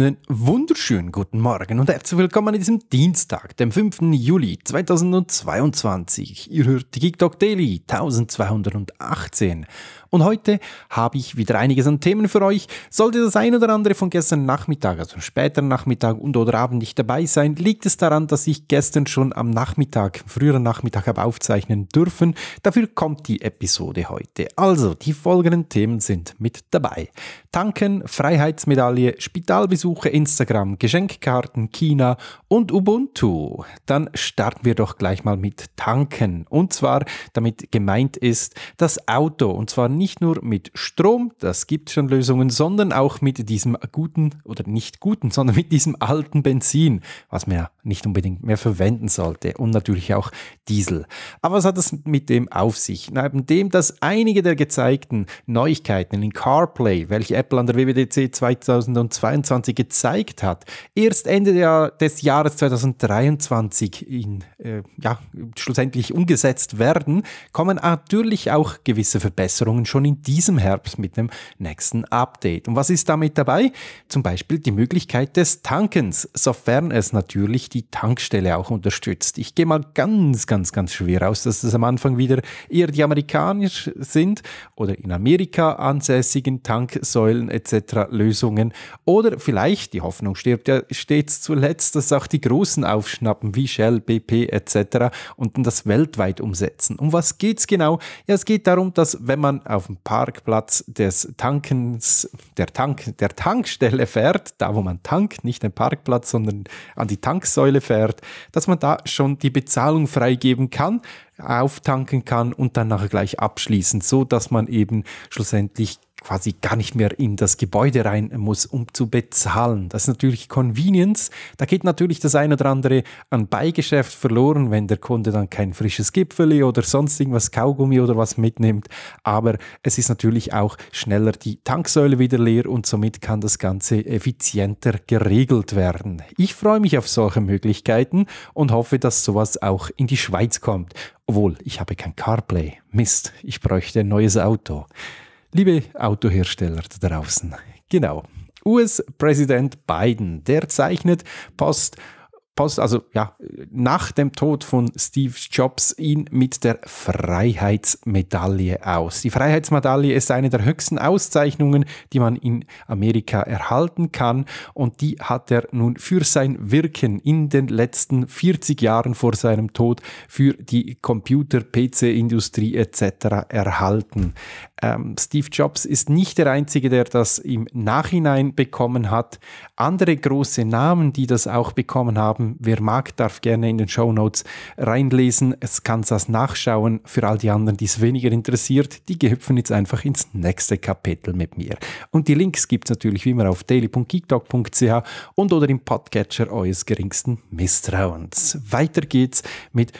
einen wunderschönen guten Morgen und herzlich willkommen an diesem Dienstag, dem 5. Juli 2022. Ihr hört die TikTok Daily 1218. Und heute habe ich wieder einiges an Themen für euch. Sollte das ein oder andere von gestern Nachmittag, also späteren Nachmittag und oder Abend nicht dabei sein, liegt es daran, dass ich gestern schon am Nachmittag, früheren Nachmittag habe aufzeichnen dürfen. Dafür kommt die Episode heute. Also, die folgenden Themen sind mit dabei. Tanken, Freiheitsmedaille, Spitalbesuch, Suche Instagram, Geschenkkarten, China und Ubuntu. Dann starten wir doch gleich mal mit Tanken. Und zwar damit gemeint ist das Auto. Und zwar nicht nur mit Strom, das gibt schon Lösungen, sondern auch mit diesem guten oder nicht guten, sondern mit diesem alten Benzin, was man ja nicht unbedingt mehr verwenden sollte. Und natürlich auch Diesel. Aber was hat das mit dem auf sich? Neben dem, dass einige der gezeigten Neuigkeiten in CarPlay, welche Apple an der WWDC 2022 gezeigt hat. Erst Ende der, des Jahres 2023 in, äh, ja, schlussendlich umgesetzt werden, kommen natürlich auch gewisse Verbesserungen schon in diesem Herbst mit dem nächsten Update. Und was ist damit dabei? Zum Beispiel die Möglichkeit des Tankens, sofern es natürlich die Tankstelle auch unterstützt. Ich gehe mal ganz, ganz, ganz schwer aus, dass es am Anfang wieder eher die Amerikaner sind oder in Amerika ansässigen Tanksäulen etc. Lösungen oder vielleicht Reich, die Hoffnung stirbt ja stets zuletzt, dass auch die Großen aufschnappen, wie Shell, BP etc. und dann das weltweit umsetzen. Um was geht es genau? Ja, es geht darum, dass wenn man auf dem Parkplatz des Tankens, der Tank, der Tankstelle fährt, da wo man tankt, nicht den Parkplatz, sondern an die Tanksäule fährt, dass man da schon die Bezahlung freigeben kann, auftanken kann und dann nachher gleich abschließen, so dass man eben schlussendlich quasi gar nicht mehr in das Gebäude rein muss, um zu bezahlen. Das ist natürlich Convenience. Da geht natürlich das eine oder andere an Beigeschäft verloren, wenn der Kunde dann kein frisches Gipfeli oder sonst irgendwas, Kaugummi oder was mitnimmt. Aber es ist natürlich auch schneller die Tanksäule wieder leer und somit kann das Ganze effizienter geregelt werden. Ich freue mich auf solche Möglichkeiten und hoffe, dass sowas auch in die Schweiz kommt. Obwohl, ich habe kein CarPlay. Mist, ich bräuchte ein neues Auto. Liebe Autohersteller da draußen, genau. US-Präsident Biden, der zeichnet Post also ja, nach dem Tod von Steve Jobs ihn mit der Freiheitsmedaille aus. Die Freiheitsmedaille ist eine der höchsten Auszeichnungen, die man in Amerika erhalten kann und die hat er nun für sein Wirken in den letzten 40 Jahren vor seinem Tod für die Computer, PC-Industrie etc. erhalten. Ähm, Steve Jobs ist nicht der Einzige, der das im Nachhinein bekommen hat. Andere große Namen, die das auch bekommen haben, wer mag, darf gerne in den Show Notes reinlesen. Es kann das nachschauen. Für all die anderen, die es weniger interessiert, die gehüpfen jetzt einfach ins nächste Kapitel mit mir. Und die Links gibt es natürlich wie immer auf daily.geekdog.ch und oder im Podcatcher eures geringsten Misstrauens. Weiter geht's mit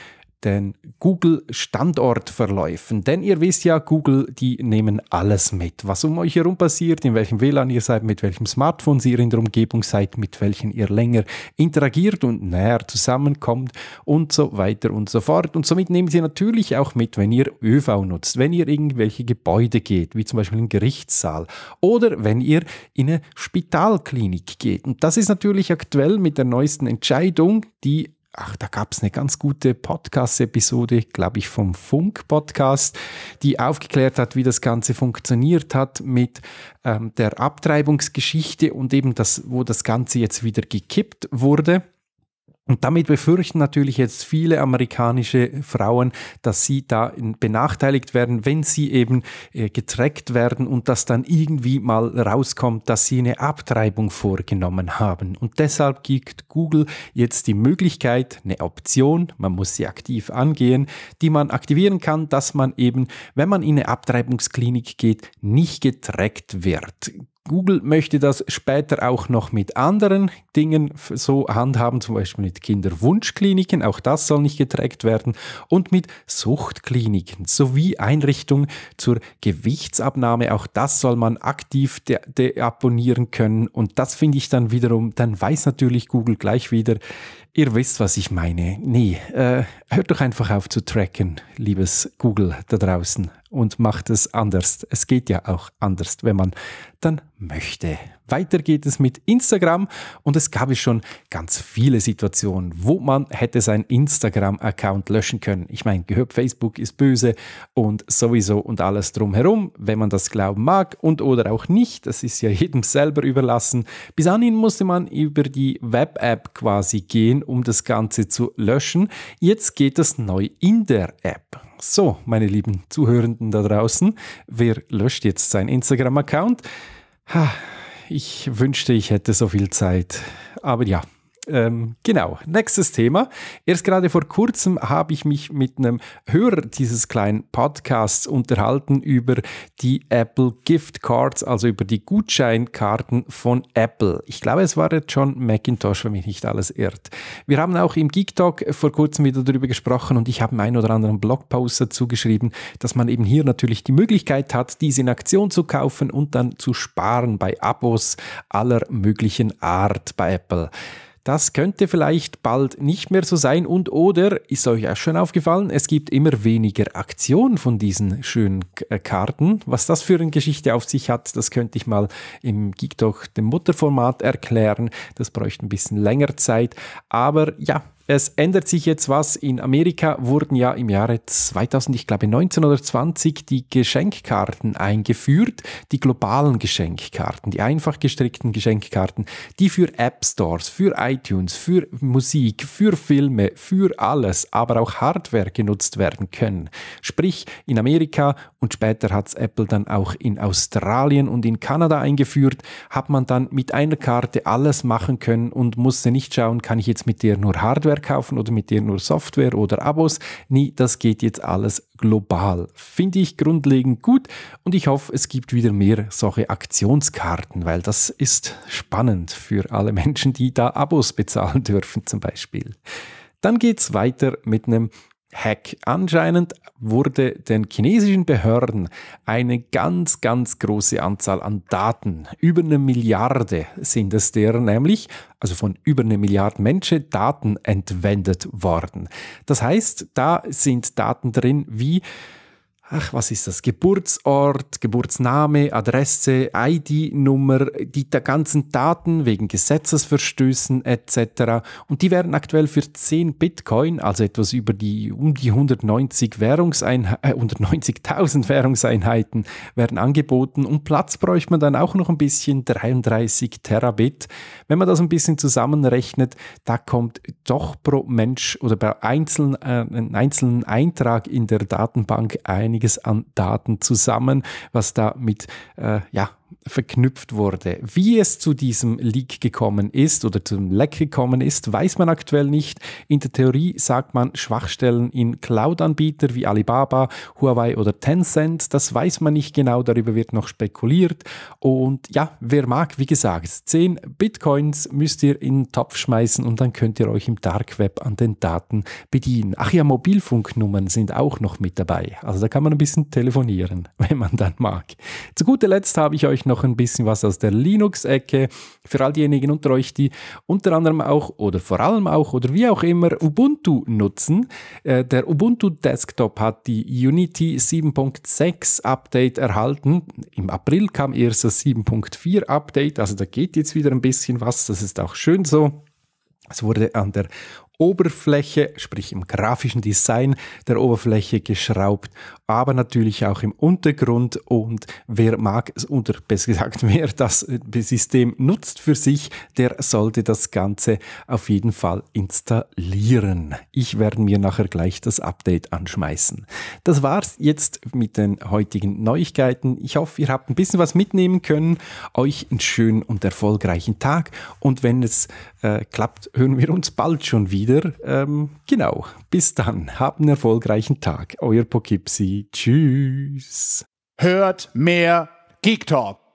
den Google-Standortverläufen. Denn ihr wisst ja, Google, die nehmen alles mit, was um euch herum passiert, in welchem WLAN ihr seid, mit welchem Smartphone ihr in der Umgebung seid, mit welchen ihr länger interagiert und näher zusammenkommt und so weiter und so fort. Und somit nehmen sie natürlich auch mit, wenn ihr ÖV nutzt, wenn ihr irgendwelche Gebäude geht, wie zum Beispiel einen Gerichtssaal oder wenn ihr in eine Spitalklinik geht. Und das ist natürlich aktuell mit der neuesten Entscheidung, die ach, da gab es eine ganz gute Podcast-Episode, glaube ich, vom Funk-Podcast, die aufgeklärt hat, wie das Ganze funktioniert hat mit ähm, der Abtreibungsgeschichte und eben das, wo das Ganze jetzt wieder gekippt wurde. Und damit befürchten natürlich jetzt viele amerikanische Frauen, dass sie da benachteiligt werden, wenn sie eben äh, getrackt werden und dass dann irgendwie mal rauskommt, dass sie eine Abtreibung vorgenommen haben. Und deshalb gibt Google jetzt die Möglichkeit, eine Option, man muss sie aktiv angehen, die man aktivieren kann, dass man eben, wenn man in eine Abtreibungsklinik geht, nicht getrackt wird. Google möchte das später auch noch mit anderen Dingen so handhaben, zum Beispiel mit Kinderwunschkliniken, auch das soll nicht getrackt werden, und mit Suchtkliniken sowie Einrichtungen zur Gewichtsabnahme, auch das soll man aktiv deabonnieren de können. Und das finde ich dann wiederum, dann weiß natürlich Google gleich wieder, ihr wisst, was ich meine. Nee, äh, hört doch einfach auf zu tracken, liebes Google da draußen und macht es anders. Es geht ja auch anders, wenn man dann möchte. Weiter geht es mit Instagram und es gab schon ganz viele Situationen, wo man hätte seinen Instagram-Account löschen können. Ich meine, gehört Facebook ist böse und sowieso und alles drumherum, wenn man das glauben mag und oder auch nicht, das ist ja jedem selber überlassen. Bis anhin musste man über die Web-App quasi gehen, um das Ganze zu löschen. Jetzt geht es neu in der App. So, meine lieben Zuhörenden da draußen, wer löscht jetzt seinen Instagram-Account? Ich wünschte, ich hätte so viel Zeit. Aber ja, ähm, genau, nächstes Thema. Erst gerade vor kurzem habe ich mich mit einem Hörer dieses kleinen Podcasts unterhalten über die Apple Gift Cards, also über die Gutscheinkarten von Apple. Ich glaube, es war jetzt John McIntosh, wenn mich nicht alles irrt. Wir haben auch im Geek Talk vor kurzem wieder darüber gesprochen und ich habe einen oder anderen Blogpost dazu geschrieben, dass man eben hier natürlich die Möglichkeit hat, diese in Aktion zu kaufen und dann zu sparen bei Abos aller möglichen Art bei Apple. Das könnte vielleicht bald nicht mehr so sein und oder, ist euch auch schon aufgefallen, es gibt immer weniger Aktionen von diesen schönen äh, Karten. Was das für eine Geschichte auf sich hat, das könnte ich mal im Geek Talk dem Mutterformat erklären. Das bräuchte ein bisschen länger Zeit. Aber ja, es ändert sich jetzt was. In Amerika wurden ja im Jahre 2000, ich glaube 19 oder 20, die Geschenkkarten eingeführt, die globalen Geschenkkarten, die einfach gestrickten Geschenkkarten, die für App Stores, für iTunes, für Musik, für Filme, für alles, aber auch Hardware genutzt werden können. Sprich in Amerika und später hat es Apple dann auch in Australien und in Kanada eingeführt, hat man dann mit einer Karte alles machen können und musste nicht schauen, kann ich jetzt mit der nur Hardware kaufen oder mit dir nur Software oder Abos. Nee, das geht jetzt alles global. Finde ich grundlegend gut und ich hoffe, es gibt wieder mehr solche Aktionskarten, weil das ist spannend für alle Menschen, die da Abos bezahlen dürfen zum Beispiel. Dann geht es weiter mit einem Hack. Anscheinend wurde den chinesischen Behörden eine ganz, ganz große Anzahl an Daten, über eine Milliarde sind es deren nämlich, also von über eine Milliarde Menschen, Daten entwendet worden. Das heißt, da sind Daten drin wie ach, was ist das? Geburtsort, Geburtsname, Adresse, ID-Nummer, die ganzen Daten wegen Gesetzesverstößen etc. Und die werden aktuell für 10 Bitcoin, also etwas über die um die 190 Währungseinheiten, äh, 190.000 Währungseinheiten werden angeboten und Platz bräuchte man dann auch noch ein bisschen 33 Terabit. Wenn man das ein bisschen zusammenrechnet, da kommt doch pro Mensch oder bei einzelnen, äh, einem einzelnen Eintrag in der Datenbank ein einiges an Daten zusammen, was da mit, äh, ja, verknüpft wurde. Wie es zu diesem Leak gekommen ist oder zum Leck gekommen ist, weiß man aktuell nicht. In der Theorie sagt man Schwachstellen in Cloud-Anbieter wie Alibaba, Huawei oder Tencent. Das weiß man nicht genau, darüber wird noch spekuliert. Und ja, wer mag, wie gesagt, 10 Bitcoins müsst ihr in den Topf schmeißen und dann könnt ihr euch im Dark Web an den Daten bedienen. Ach ja, Mobilfunknummern sind auch noch mit dabei. Also da kann man ein bisschen telefonieren, wenn man dann mag. Zu guter Letzt habe ich euch euch noch ein bisschen was aus der Linux-Ecke. Für all diejenigen unter euch, die unter anderem auch oder vor allem auch oder wie auch immer Ubuntu nutzen. Äh, der Ubuntu Desktop hat die Unity 7.6 Update erhalten. Im April kam erst das 7.4 Update, also da geht jetzt wieder ein bisschen was. Das ist auch schön so. Es wurde an der Oberfläche, sprich im grafischen Design der Oberfläche geschraubt, aber natürlich auch im Untergrund und wer mag, oder besser gesagt, wer das System nutzt für sich, der sollte das Ganze auf jeden Fall installieren. Ich werde mir nachher gleich das Update anschmeißen. Das war's jetzt mit den heutigen Neuigkeiten. Ich hoffe, ihr habt ein bisschen was mitnehmen können. Euch einen schönen und erfolgreichen Tag und wenn es äh, klappt, hören wir uns bald schon wieder wieder. Ähm, genau, bis dann. Habt einen erfolgreichen Tag. Euer Poughkeepsie. Tschüss. Hört mehr Geek Talk.